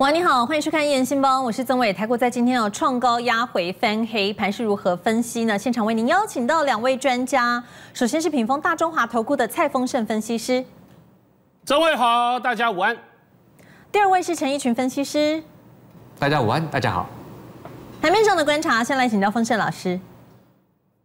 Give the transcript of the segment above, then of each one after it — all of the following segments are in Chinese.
喂，你好，欢迎收看《一言新包》，我是曾伟。台股在今天要创高压回翻黑，盘是如何分析呢？现场为您邀请到两位专家，首先是品峰大中华投顾的蔡丰盛分析师，曾伟好，大家午安。第二位是陈奕群分析师，大家午安，大家好。台面上的观察，先来请教丰盛老师。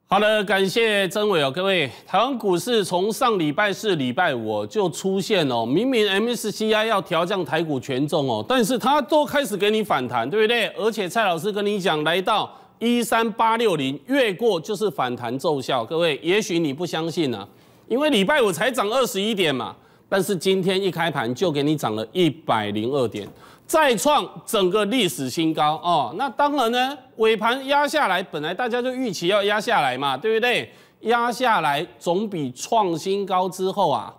好的，感谢曾伟哦，各位，台湾股市从上礼拜四礼拜五就出现哦，明明 MSCI 要调降台股权重哦，但是它都开始给你反弹，对不对？而且蔡老师跟你讲，来到一三八六零越过就是反弹奏效，各位，也许你不相信呢，因为礼拜五才涨二十一点嘛，但是今天一开盘就给你涨了一百零二点。再创整个历史新高哦，那当然呢，尾盘压下来，本来大家就预期要压下来嘛，对不对？压下来总比创新高之后啊，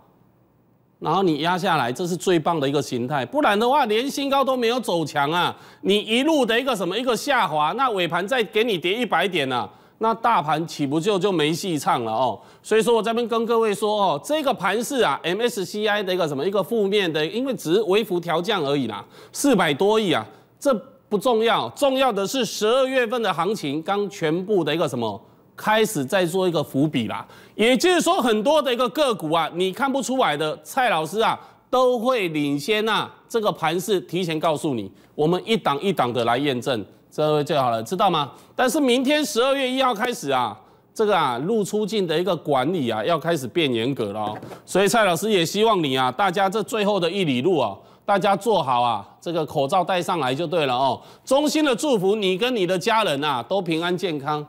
然后你压下来，这是最棒的一个形态。不然的话，连新高都没有走强啊，你一路的一个什么一个下滑，那尾盘再给你跌一百点呢？那大盘岂不就就没戏唱了哦？所以说，我这边跟各位说哦，这个盘是啊，MSCI 的一个什么一个负面的，因为只是微幅调降而已啦，四百多亿啊，这不重要，重要的是十二月份的行情刚全部的一个什么开始在做一个伏笔啦。也就是说，很多的一个个股啊，你看不出来的，蔡老师啊，都会领先呐。这个盘是提前告诉你，我们一档一档的来验证。这回最好了，知道吗？但是明天十二月一号开始啊，这个啊入出境的一个管理啊，要开始变严格了哦。所以蔡老师也希望你啊，大家这最后的一里路啊，大家做好啊，这个口罩戴上来就对了哦。衷心的祝福你跟你的家人啊，都平安健康。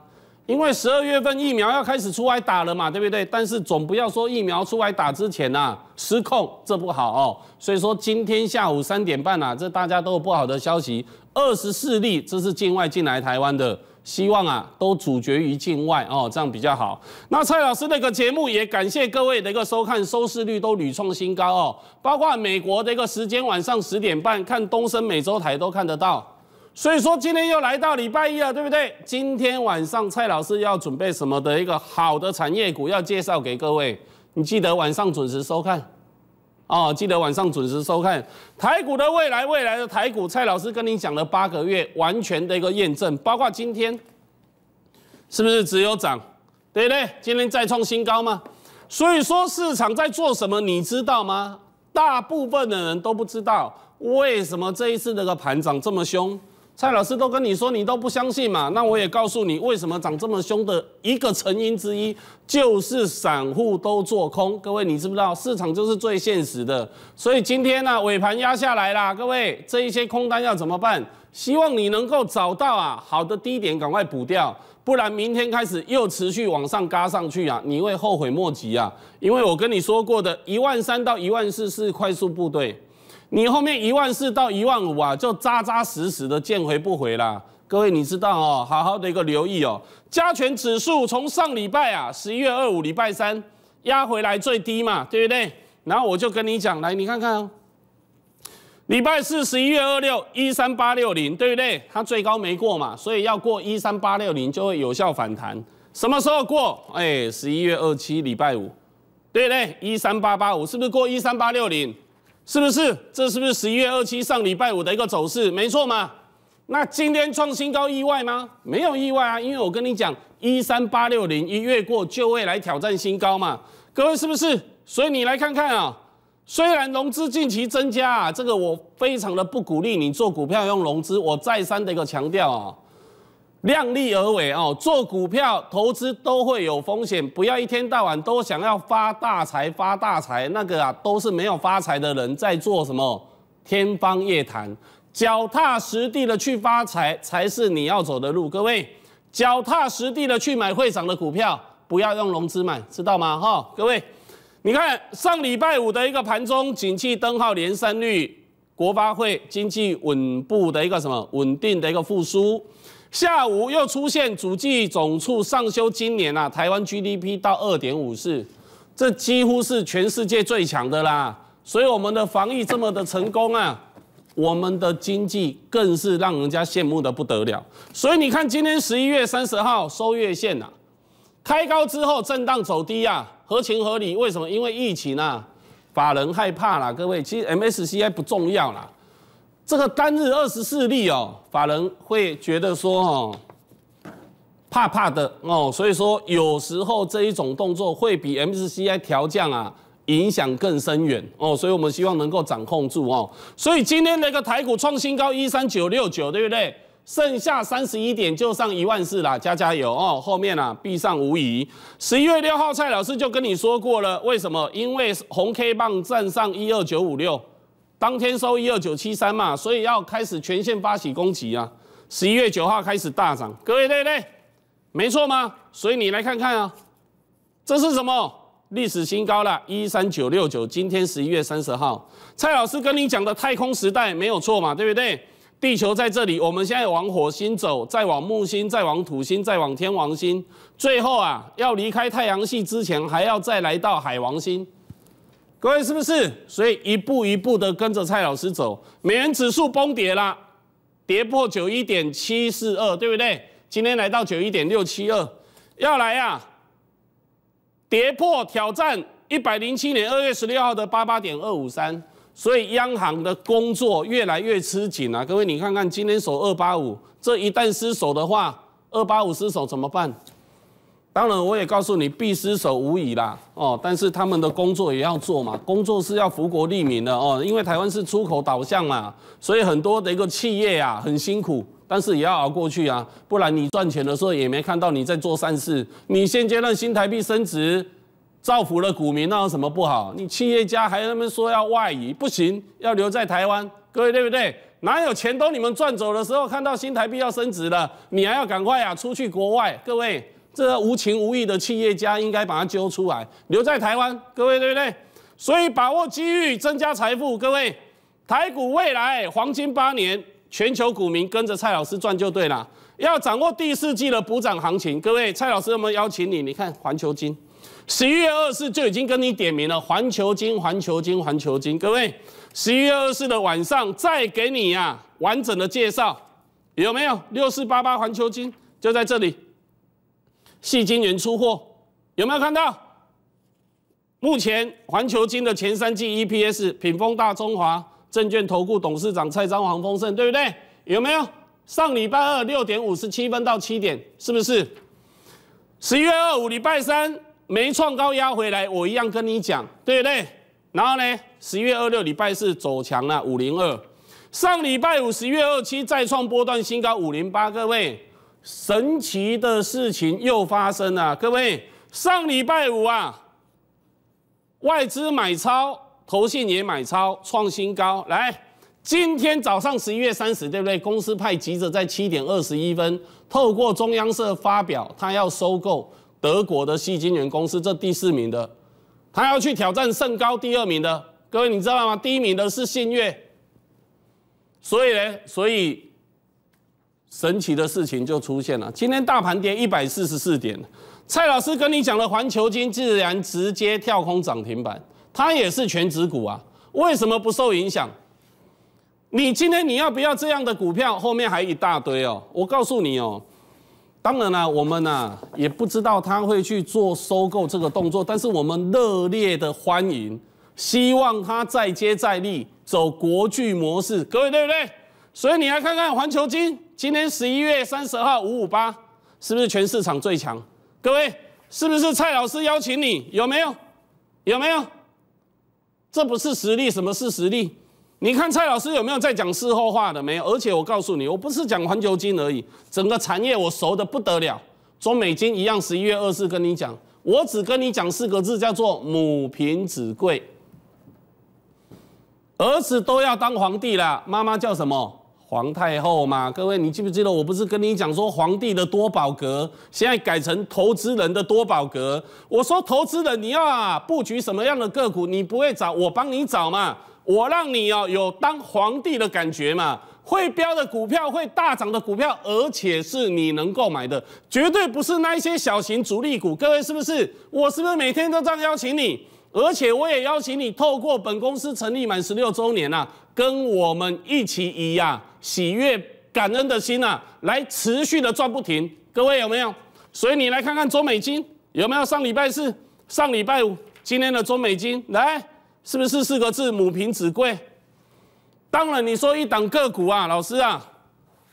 因为十二月份疫苗要开始出来打了嘛，对不对？但是总不要说疫苗出来打之前呐失控，这不好。哦。所以说今天下午三点半呐，这大家都有不好的消息，二十四例，这是境外进来台湾的，希望啊都主角于境外哦，这样比较好。那蔡老师那个节目也感谢各位的一个收看，收视率都屡创新高哦，包括美国的一个时间晚上十点半看东森美洲台都看得到。所以说今天又来到礼拜一了，对不对？今天晚上蔡老师要准备什么的一个好的产业股要介绍给各位，你记得晚上准时收看啊！记得晚上准时收看台股的未来，未来的台股，蔡老师跟你讲了八个月，完全的一个验证，包括今天是不是只有涨，对不对？今天再创新高吗？所以说市场在做什么，你知道吗？大部分的人都不知道，为什么这一次那个盘涨这么凶？蔡老师都跟你说，你都不相信嘛？那我也告诉你，为什么涨这么凶的一个成因之一，就是散户都做空。各位，你知不知道，市场就是最现实的。所以今天呢，尾盘压下来啦。各位，这一些空单要怎么办？希望你能够找到啊好的低点，赶快补掉，不然明天开始又持续往上嘎上去啊，你会后悔莫及啊。因为我跟你说过的，一万三到一万四是快速部队。你后面一万四到一万五啊，就扎扎实实的见回不回啦。各位你知道哦，好好的一个留意哦。加权指数从上礼拜啊，十一月二五礼拜三压回来最低嘛，对不对？然后我就跟你讲，来你看看哦，礼拜四十一月二六一三八六零，对不对？它最高没过嘛，所以要过一三八六零就会有效反弹。什么时候过？哎，十一月二七礼拜五，对不对？一三八八五是不是过一三八六零？是不是？这是不是十一月二七上礼拜五的一个走势？没错嘛。那今天创新高意外吗？没有意外啊，因为我跟你讲，一三八六零一越过就位来挑战新高嘛。各位是不是？所以你来看看啊。虽然融资近期增加啊，这个我非常的不鼓励你做股票用融资。我再三的一个强调啊。量力而为哦，做股票投资都会有风险，不要一天到晚都想要发大财，发大财那个啊，都是没有发财的人在做什么天方夜谭。脚踏实地的去发财才是你要走的路，各位，脚踏实地的去买会场的股票，不要用融资买，知道吗？哈，各位，你看上礼拜五的一个盘中，景气灯号连三率，国发会经济稳步的一个什么稳定的一个复苏。下午又出现主计总处上修，今年啊台湾 GDP 到二点五四，这几乎是全世界最强的啦。所以我们的防疫这么的成功啊，我们的经济更是让人家羡慕的不得了。所以你看今天十一月三十号收月线呐，开高之后震荡走低啊，合情合理。为什么？因为疫情啊，法人害怕啦，各位。其实 MSCI 不重要啦。这个单日二十四例哦，法人会觉得说哦，怕怕的哦，所以说有时候这一种动作会比 MSCI 调降啊影响更深远哦，所以我们希望能够掌控住哦。所以今天那个台股创新高一三九六九，对不对？剩下三十一点就上一万四啦，加加油哦！后面啊必上无疑。十一月六号蔡老师就跟你说过了，为什么？因为红 K 棒站上一二九五六。当天收一二九七三嘛，所以要开始全线发起攻击啊！十一月九号开始大涨，各位对不对？没错吗？所以你来看看啊，这是什么历史新高了，一三九六九，今天十一月三十号。蔡老师跟你讲的太空时代没有错嘛，对不对？地球在这里，我们现在往火星走，再往木星，再往土星，再往天王星，最后啊要离开太阳系之前，还要再来到海王星。各位是不是？所以一步一步的跟着蔡老师走，美元指数崩跌啦，跌破九一点七四二，对不对？今天来到九一点六七二，要来呀？跌破挑战一百零七年二月十六号的八八点二五三，所以央行的工作越来越吃紧啊！各位你看看，今天守二八五，这一旦失守的话，二八五失守怎么办？当然，我也告诉你，必失手无疑啦。哦，但是他们的工作也要做嘛，工作是要服国利民的哦。因为台湾是出口导向嘛，所以很多的一个企业啊，很辛苦，但是也要熬过去啊。不然你赚钱的时候也没看到你在做善事。你现阶段新台币升值，造福了股民，那有什么不好？你企业家还那边说要外移，不行，要留在台湾。各位对不对？哪有钱都你们赚走的时候，看到新台币要升值了，你还要赶快啊出去国外？各位。这无情无义的企业家应该把他揪出来，留在台湾，各位对不对？所以把握机遇，增加财富，各位，台股未来黄金八年，全球股民跟着蔡老师赚就对了。要掌握第四季的补涨行情，各位，蔡老师有没有邀请你？你看环球金，十一月二四就已经跟你点名了，环球金，环球金，环球金，各位，十一月二四的晚上再给你呀完整的介绍，有没有六四八八环球金就在这里。系金源出货，有没有看到？目前环球金的前三季 EPS 品峰大中华证券投顾董事长蔡彰煌丰盛，对不对？有没有？上礼拜二六点五十七分到七点，是不是？十一月二五礼拜三没创高压回来，我一样跟你讲，对不对？然后呢，十一月二六礼拜四走强了五零二，上礼拜五十一月二七再创波段新高五零八，各位。神奇的事情又发生了，各位，上礼拜五啊，外资买超，投信也买超，创新高。来，今天早上十一月三十，对不对？公司派急着在七点二十一分透过中央社发表，他要收购德国的西金源公司，这第四名的，他要去挑战圣高第二名的。各位你知道吗？第一名的是信越，所以呢，所以。神奇的事情就出现了。今天大盘跌一百四十四点，蔡老师跟你讲了，环球金竟然直接跳空涨停板，它也是全指股啊，为什么不受影响？你今天你要不要这样的股票？后面还一大堆哦。我告诉你哦，当然了，我们呢也不知道他会去做收购这个动作，但是我们热烈的欢迎，希望他再接再厉，走国巨模式，各位对不对？所以你来看看环球金。今天十一月三十号五五八，是不是全市场最强？各位，是不是蔡老师邀请你？有没有？有没有？这不是实力，什么是实力？你看蔡老师有没有在讲事后话的没有？而且我告诉你，我不是讲环球金而已，整个产业我熟的不得了。中美金一样，十一月二十跟你讲，我只跟你讲四个字，叫做母凭子贵，儿子都要当皇帝了，妈妈叫什么？皇太后嘛，各位，你记不记得？我不是跟你讲说，皇帝的多宝格，现在改成投资人的多宝格。我说，投资人你要啊布局什么样的个股，你不会找我帮你找嘛？我让你哦有当皇帝的感觉嘛，会标的股票会大涨的股票，而且是你能够买的，绝对不是那一些小型主力股。各位是不是？我是不是每天都这样邀请你？而且我也邀请你透过本公司成立满十六周年呐，跟我们一起以样喜悦感恩的心呐，来持续的赚不停。各位有没有？所以你来看看中美金有没有？上礼拜四、上礼拜五、今天的中美金来，是不是四个字母平子贵？当然你说一档个股啊，老师啊，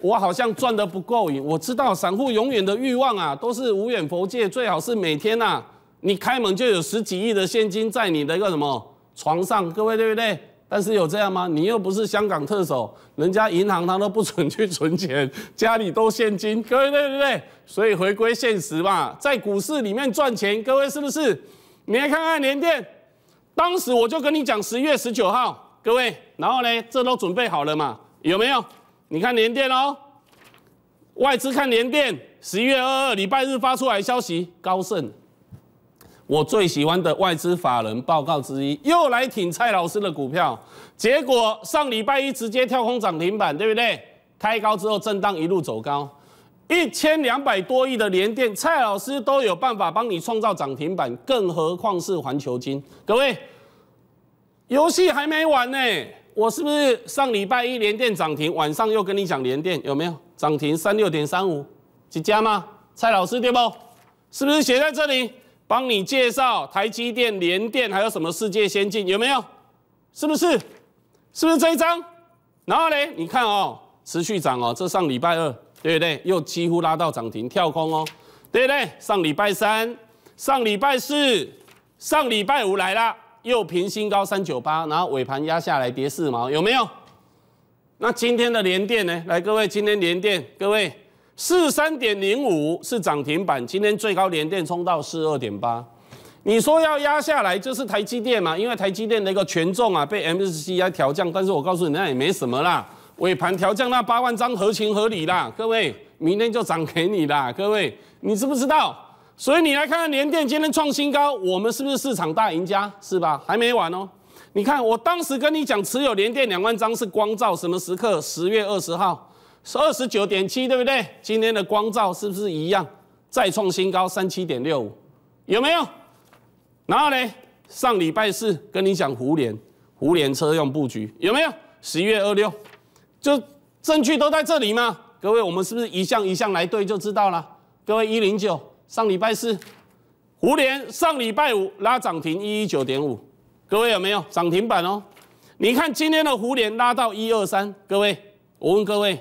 我好像赚的不够瘾。我知道散户永远的欲望啊，都是无远佛界，最好是每天呐。你开门就有十几亿的现金在你的一个什么床上，各位对不对？但是有这样吗？你又不是香港特首，人家银行他都不准去存钱，家里都现金，各位对不对？所以回归现实嘛，在股市里面赚钱，各位是不是？你来看看联电，当时我就跟你讲，十月十九号，各位，然后呢，这都准备好了嘛？有没有？你看联电哦，外资看联电，十一月二二礼拜日发出来消息，高盛。我最喜欢的外资法人报告之一又来挺蔡老师的股票，结果上礼拜一直接跳空涨停板，对不对？开高之后震荡一路走高，一千两百多亿的连电，蔡老师都有办法帮你创造涨停板，更何况是环球金？各位，游戏还没完呢！我是不是上礼拜一连电涨停，晚上又跟你讲连电有没有涨停？三六点三五，几家吗？蔡老师对不？是不是写在这里？帮你介绍台积电、联电，还有什么世界先进有没有？是不是？是不是这一张？然后嘞，你看哦，持续涨哦，这上礼拜二对不对？又几乎拉到涨停跳空哦，对不对？上礼拜三、上礼拜四、上礼拜五来啦，又平新高三九八，然后尾盘压下来跌四毛，有没有？那今天的联电呢？来，各位，今天联电，各位。四三点零五是涨停板，今天最高连电冲到四二点八，你说要压下来就是台积电嘛，因为台积电的一个权重啊被 MSCI 调降，但是我告诉你那也没什么啦，尾盘调降那八万张合情合理啦，各位，明天就涨给你啦，各位，你知不知道？所以你来看看联电今天创新高，我们是不是市场大赢家？是吧？还没完哦，你看我当时跟你讲持有联电两万张是光照什么时刻？十月二十号。是二十九点七，对不对？今天的光照是不是一样？再创新高三七点六五，有没有？然后呢？上礼拜四跟你讲，湖联湖联车用布局有没有？十一月二六，就证据都在这里吗？各位，我们是不是一项一项来对就知道了？各位一零九，上礼拜四湖联上礼拜五拉涨停一一九点五，各位有没有涨停板哦？你看今天的湖联拉到一二三，各位，我问各位。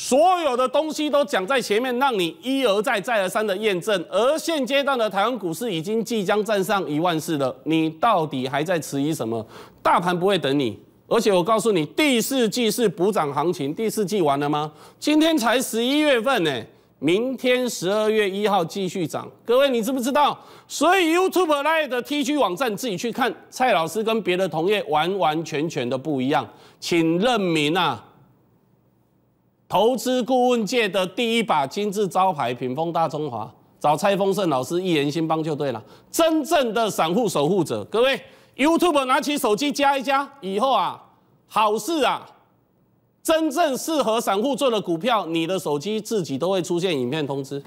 所有的东西都讲在前面，让你一而再、再而三的验证。而现阶段的台湾股市已经即将站上一万四了，你到底还在迟疑什么？大盘不会等你。而且我告诉你，第四季是补涨行情，第四季完了吗？今天才十一月份呢，明天十二月一号继续涨。各位，你知不知道？所以 YouTube Live 的 TG 网站自己去看，蔡老师跟别的同业完完全全的不一样，请认明啊。投资顾问界的第一把金字招牌屏风大中华，找蔡丰盛老师一言兴邦就对了。真正的散户守护者，各位，YouTube 拿起手机加一加，以后啊，好事啊，真正适合散户做的股票，你的手机自己都会出现影片通知。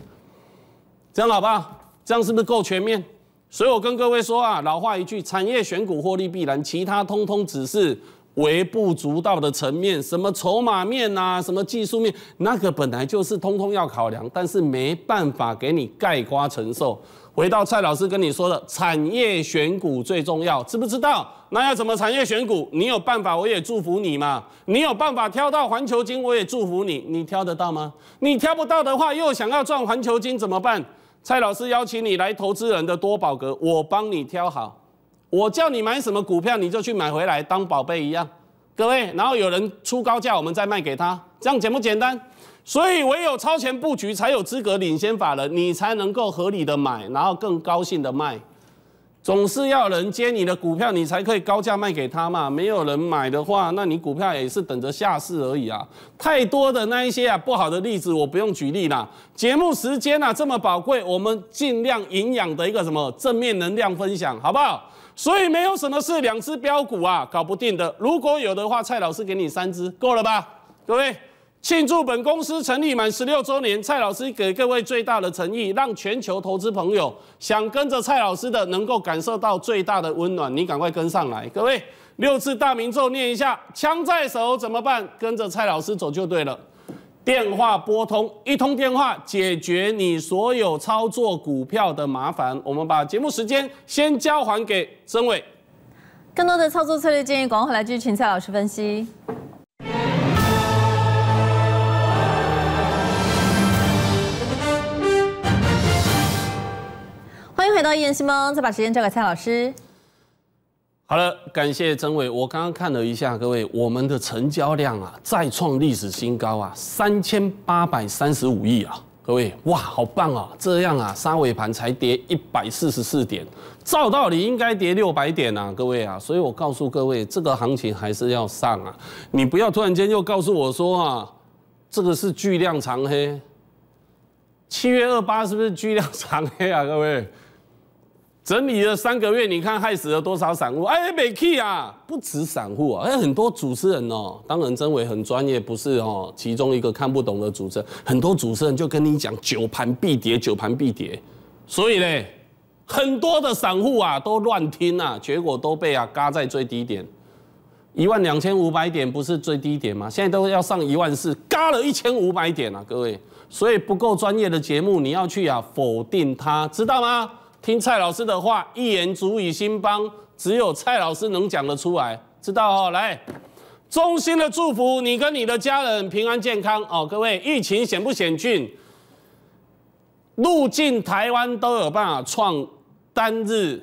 这样好不好？这样是不是够全面？所以我跟各位说啊，老话一句，产业选股获利必然，其他通通只是。微不足道的层面，什么筹码面呐，什么技术面，那个本来就是通通要考量，但是没办法给你盖瓜承受。回到蔡老师跟你说的，产业选股最重要，知不知道？那要怎么产业选股？你有办法？我也祝福你嘛。你有办法挑到环球金？我也祝福你。你挑得到吗？你挑不到的话，又想要赚环球金怎么办？蔡老师邀请你来投资人的多宝阁，我帮你挑好。我叫你买什么股票，你就去买回来当宝贝一样，各位。然后有人出高价，我们再卖给他，这样简不简单？所以唯有超前布局，才有资格领先法人，你才能够合理的买，然后更高兴的卖。总是要人接你的股票，你才可以高价卖给他嘛。没有人买的话，那你股票也是等着下市而已啊。太多的那一些啊不好的例子，我不用举例啦。节目时间呢这么宝贵，我们尽量营养的一个什么正面能量分享，好不好？所以没有什么是两只标股啊搞不定的。如果有的话，蔡老师给你三支，够了吧？各位，庆祝本公司成立满十六周年，蔡老师给各位最大的诚意，让全球投资朋友想跟着蔡老师的，能够感受到最大的温暖。你赶快跟上来，各位，六字大明咒念一下。枪在手怎么办？跟着蔡老师走就对了。电话拨通，一通电话解决你所有操作股票的麻烦。我们把节目时间先交还给曾伟。更多的操作策略建议，广播来继续请蔡老师分析。欢迎回到《一言新梦，再把时间交给蔡老师。好了，感谢曾伟。我刚刚看了一下，各位，我们的成交量啊，再创历史新高啊，三千八百三十五亿啊，各位，哇，好棒啊！这样啊，沙尾盘才跌一百四十四点，照道理应该跌六百点啊，各位啊，所以我告诉各位，这个行情还是要上啊，你不要突然间又告诉我说啊，这个是巨量长黑，七月二八是不是巨量长黑啊，各位？整理了三个月，你看害死了多少散户？哎，美 key 啊，不止散户啊，哎，很多主持人哦，当然曾伟很专业，不是哦。其中一个看不懂的主持人，很多主持人就跟你讲九盘必跌，九盘必跌。所以嘞，很多的散户啊都乱听啊，结果都被啊嘎在最低点，一万两千五百点不是最低点吗？现在都要上一万四，嘎了一千五百点啊，各位。所以不够专业的节目，你要去啊否定它，知道吗？听蔡老师的话，一言足以兴邦，只有蔡老师能讲得出来，知道哦。来，衷心的祝福你跟你的家人平安健康哦。各位，疫情险不险峻？入境台湾都有办法创单日，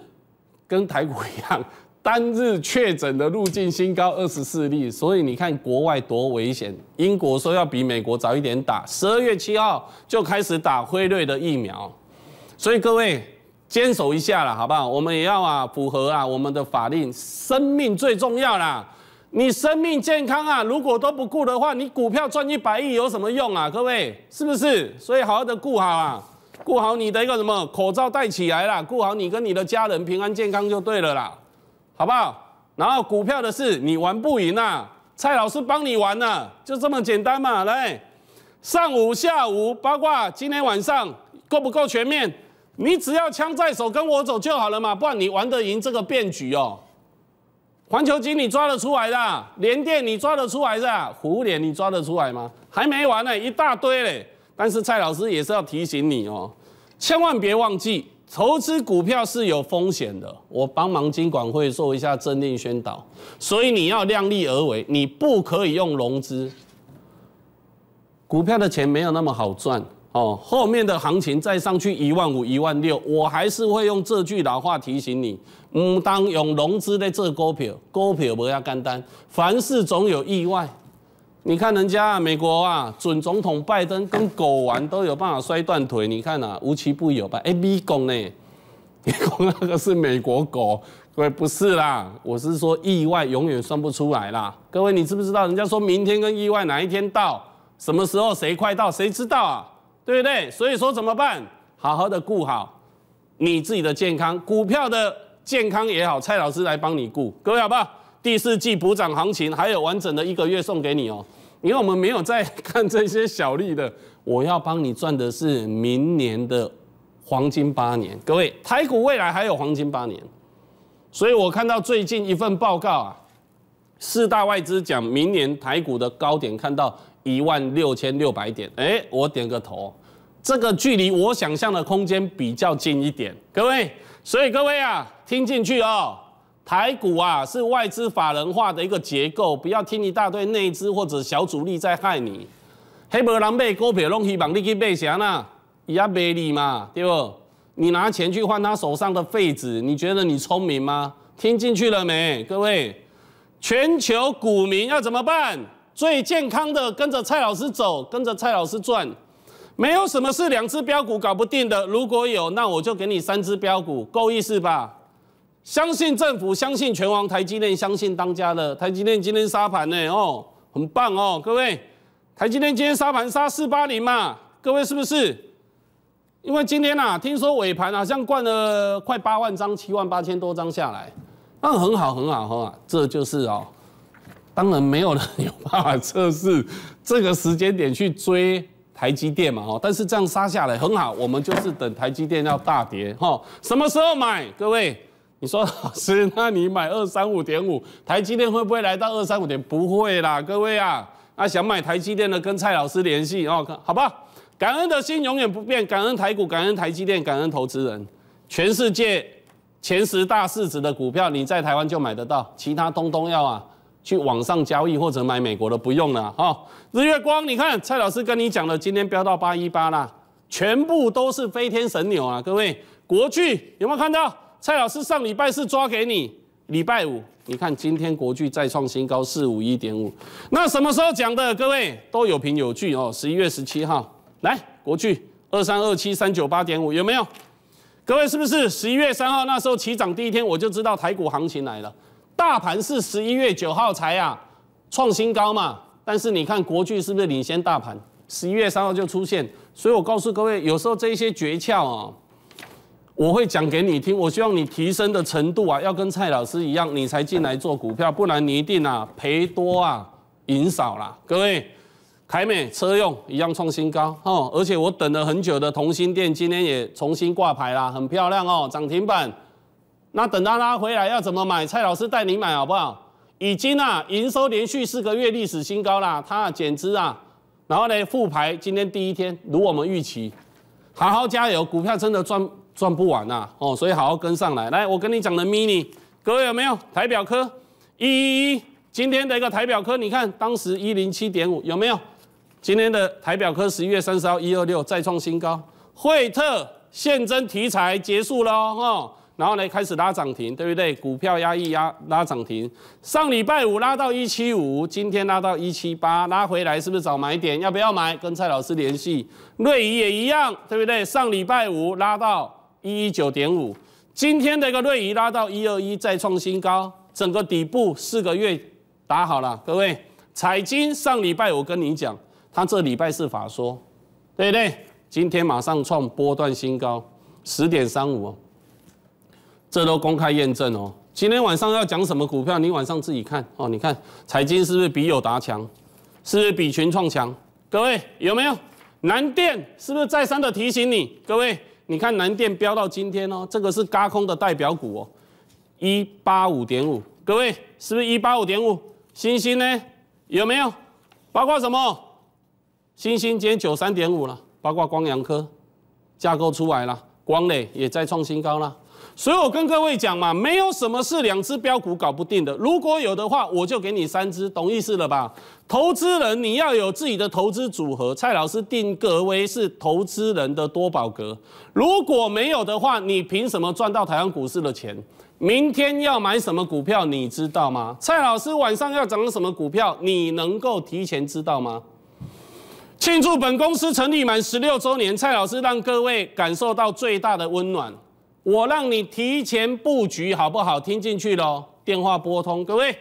跟台股一样，单日确诊的入境新高二十四例，所以你看国外多危险。英国说要比美国早一点打，十二月七号就开始打辉瑞的疫苗，所以各位。坚守一下了，好不好？我们也要啊，符合啊我们的法令，生命最重要啦。你生命健康啊，如果都不顾的话，你股票赚一百亿有什么用啊？各位是不是？所以好好的顾好啊，顾好你的一个什么口罩戴起来啦，顾好你跟你的家人平安健康就对了啦，好不好？然后股票的事你玩不赢啊，蔡老师帮你玩呢，就这么简单嘛。来，上午、下午八卦，今天晚上够不够全面？你只要枪在手，跟我走就好了嘛，不然你玩得赢这个变局哦。环球金你抓得出来的，联电你抓得出来的、啊，虎联你抓得出来吗？还没完呢，一大堆嘞。但是蔡老师也是要提醒你哦，千万别忘记，投资股票是有风险的。我帮忙金管会做一下政令宣导，所以你要量力而为，你不可以用融资股票的钱，没有那么好赚。哦，后面的行情再上去一万五、一万六，我还是会用这句老话提醒你：，唔，当用融资的这股票，股票不要干单。凡事总有意外。你看人家美国啊，准总统拜登跟狗玩都有办法摔断腿。你看啊，无奇不有吧？哎，咪狗呢？咪 狗那个是美国狗，各位不是啦，我是说意外永远算不出来啦。各位，你知不知道人家说明天跟意外哪一天到，什么时候谁快到，谁知道啊？对不对？所以说怎么办？好好的顾好你自己的健康，股票的健康也好，蔡老师来帮你顾，各位好不好？第四季补涨行情，还有完整的一个月送给你哦。因为我们没有在看这些小利的，我要帮你赚的是明年的黄金八年，各位台股未来还有黄金八年。所以我看到最近一份报告啊，四大外资讲明年台股的高点，看到。一万六千六百点，哎，我点个头，这个距离我想象的空间比较近一点，各位，所以各位啊，听进去哦，台股啊是外资法人化的一个结构，不要听一大堆内资或者小主力在害你。黑白狼狈，股票龙希望你去背啥呢？伊阿卖你嘛，对不？你拿钱去换他手上的废纸，你觉得你聪明吗？听进去了没，各位？全球股民要怎么办？最健康的跟着蔡老师走，跟着蔡老师转，没有什么是两只标股搞不定的。如果有，那我就给你三只标股，够意思吧？相信政府，相信拳王台积电，相信当家的台积电。今天杀盘呢？哦，很棒哦，各位，台积电今天杀盘杀四八零嘛？各位是不是？因为今天呐，听说尾盘好像灌了快八万张，七万八千多张下来，那很好，很好，很好，这就是哦。当然没有人有办法测试这个时间点去追台积电嘛，哈。但是这样杀下来很好，我们就是等台积电要大跌，哈，什么时候买？各位，你说老师，那你买二三五点五，台积电会不会来到二三五点？不会啦，各位啊，那想买台积电的跟蔡老师联系哦，好吧？感恩的心永远不变，感恩台股，感恩台积电，感恩投资人。全世界前十大市值的股票，你在台湾就买得到，其他东东要啊。去网上交易或者买美国的不用了哈。日月光，你看蔡老师跟你讲的，今天飙到八一八啦，全部都是飞天神牛啊！各位，国剧有没有看到？蔡老师上礼拜四抓给你，礼拜五，你看今天国剧再创新高，四五一点五。那什么时候讲的？各位都有凭有据哦。十一月十七号，来国剧二三二七三九八点五有没有？各位是不是十一月三号那时候起涨第一天，我就知道台股行情来了。大盘是十一月九号才啊创新高嘛，但是你看国巨是不是领先大盘？十一月三号就出现，所以我告诉各位，有时候这些诀窍啊，我会讲给你听。我希望你提升的程度啊，要跟蔡老师一样，你才进来做股票，不然你一定啊赔多啊赢少啦。各位，凯美车用一样创新高哦，而且我等了很久的同心店今天也重新挂牌啦，很漂亮哦，涨停板。那等到他回来要怎么买？蔡老师带你买好不好？已经啊营收连续四个月历史新高啦，他减资啊，然后呢复牌，今天第一天如我们预期，好好加油，股票真的赚赚不完呐哦，所以好好跟上来。来，我跟你讲的 mini，各位有没有台表科一一一？今天的一个台表科，你看当时一零七点五有没有？今天的台表科十一月三十号一二六再创新高，惠特现增题材结束了哦。然后呢，开始拉涨停，对不对？股票压抑压拉涨停，上礼拜五拉到一七五，今天拉到一七八，拉回来是不是找买点？要不要买？跟蔡老师联系。瑞仪也一样，对不对？上礼拜五拉到一一九点五，今天的一个瑞仪拉到一二一，再创新高，整个底部四个月打好了。各位，彩金上礼拜我跟你讲，它这礼拜是法说，对不对？今天马上创波段新高，十点三五。这都公开验证哦。今天晚上要讲什么股票，你晚上自己看哦。你看财经是不是比友达强，是不是比群创强？各位有没有南电？是不是再三的提醒你？各位，你看南电飙到今天哦，这个是轧空的代表股哦，一八五点五。各位是不是一八五点五？星星呢？有没有？包括什么？星星天九三点五了。包括光阳科架构出来了，光磊也在创新高了。所以我跟各位讲嘛，没有什么是两只标股搞不定的。如果有的话，我就给你三只，懂意思了吧？投资人你要有自己的投资组合，蔡老师定格为是投资人的多宝格。如果没有的话，你凭什么赚到台湾股市的钱？明天要买什么股票，你知道吗？蔡老师晚上要涨什么股票，你能够提前知道吗？庆祝本公司成立满十六周年，蔡老师让各位感受到最大的温暖。我让你提前布局好不好？听进去喽，哦。电话拨通，各位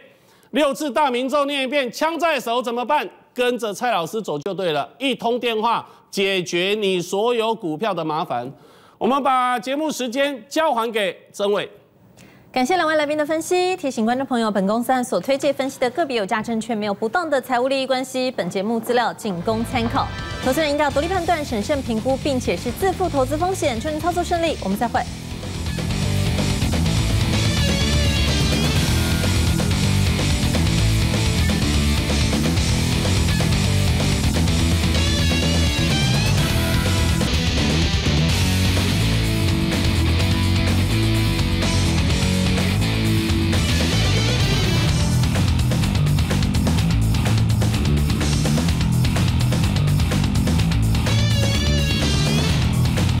六字大明咒念一遍。枪在手怎么办？跟着蔡老师走就对了。一通电话解决你所有股票的麻烦。我们把节目时间交还给曾伟。感谢两位来宾的分析。提醒观众朋友，本公司所推荐分析的个别有价证券没有不当的财务利益关系。本节目资料仅供参考，投资人应要独立判断、审慎评估，并且是自负投资风险，祝您操作顺利。我们再会。